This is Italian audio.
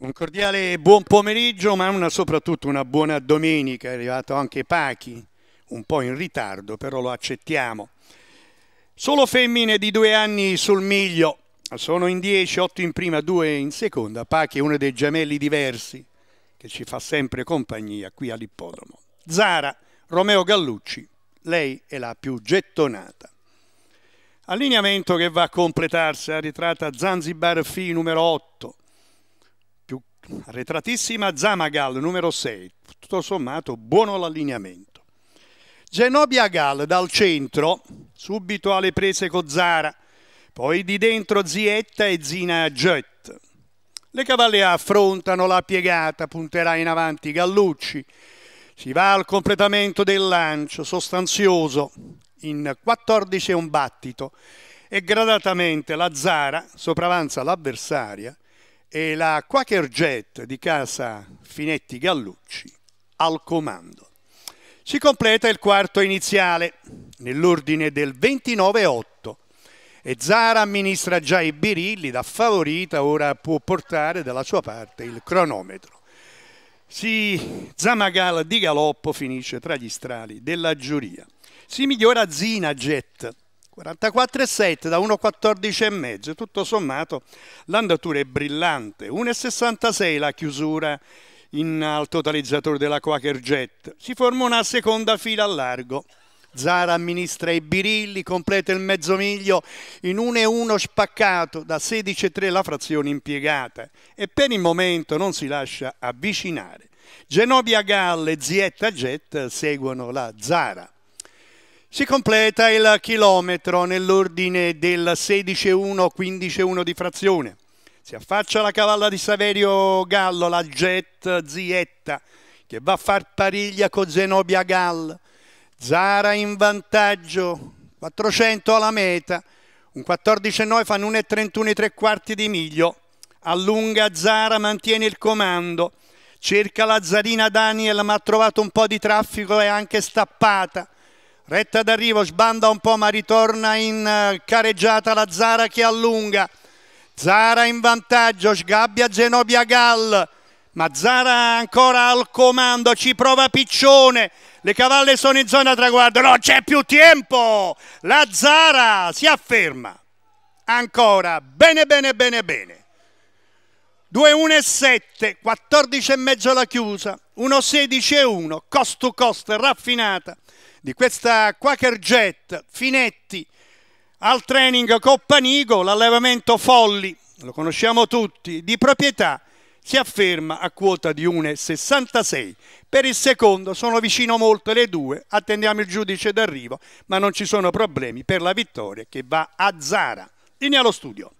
Un cordiale buon pomeriggio, ma una, soprattutto una buona domenica. È arrivato anche Pachi, un po' in ritardo, però lo accettiamo. Solo femmine di due anni sul miglio. Sono in dieci, otto in prima, due in seconda. Pachi è uno dei gemelli diversi che ci fa sempre compagnia qui all'ippodromo. Zara, Romeo Gallucci, lei è la più gettonata. Allineamento che va a completarsi, la ritratta Zanzibar Fi numero 8 Retratissima Zamagal, numero 6. Tutto sommato, buono l'allineamento. Genobia Gal dal centro, subito alle prese con Zara, poi di dentro Zietta e Zina Jet. Le cavalle affrontano la piegata, punterà in avanti Gallucci. Si va al completamento del lancio, sostanzioso, in 14 e un battito e gradatamente la Zara sopravanza l'avversaria e la Quaker Jet di casa Finetti Gallucci al comando. Si completa il quarto iniziale nell'ordine del 29-8 e Zara amministra già i birilli da favorita, ora può portare dalla sua parte il cronometro. Si Zamagal di galoppo finisce tra gli strali della giuria. Si migliora Zina Jet 44,7 da 1,14,5, tutto sommato l'andatura è brillante, 1,66 la chiusura in al totalizzatore della Quaker Jet, si forma una seconda fila a largo. Zara amministra i birilli, completa il mezzo miglio in 1-1 spaccato da 16-3 la frazione impiegata e per il momento non si lascia avvicinare. Genobia Galle e Zietta Jet seguono la Zara. Si completa il chilometro nell'ordine del 16-1-15-1 di frazione. Si affaccia la cavalla di Saverio Gallo, la Jet Zietta, che va a far pariglia con Zenobia Gall. Zara in vantaggio, 400 alla meta, un 14-9 fanno 1,31 e tre quarti di miglio. Allunga Zara, mantiene il comando. Cerca la Zarina Daniel, ma ha trovato un po' di traffico e anche stappata Retta d'arrivo, sbanda un po' ma ritorna in eh, careggiata la Zara che allunga. Zara in vantaggio, sgabbia Zenobia Gall. Ma Zara ancora al comando, ci prova Piccione. Le cavalle sono in zona traguardo, non c'è più tempo. La Zara si afferma. Ancora, bene, bene, bene, bene. 2-1 e 7, 14 e mezzo la chiusa, 1-16 e 1, cost to cost, raffinata di questa Quaker Jet, Finetti, al training Coppanigo, l'allevamento Folli, lo conosciamo tutti, di proprietà si afferma a quota di 1,66. Per il secondo sono vicino molto le due, attendiamo il giudice d'arrivo, ma non ci sono problemi per la vittoria che va a Zara. Linea allo studio.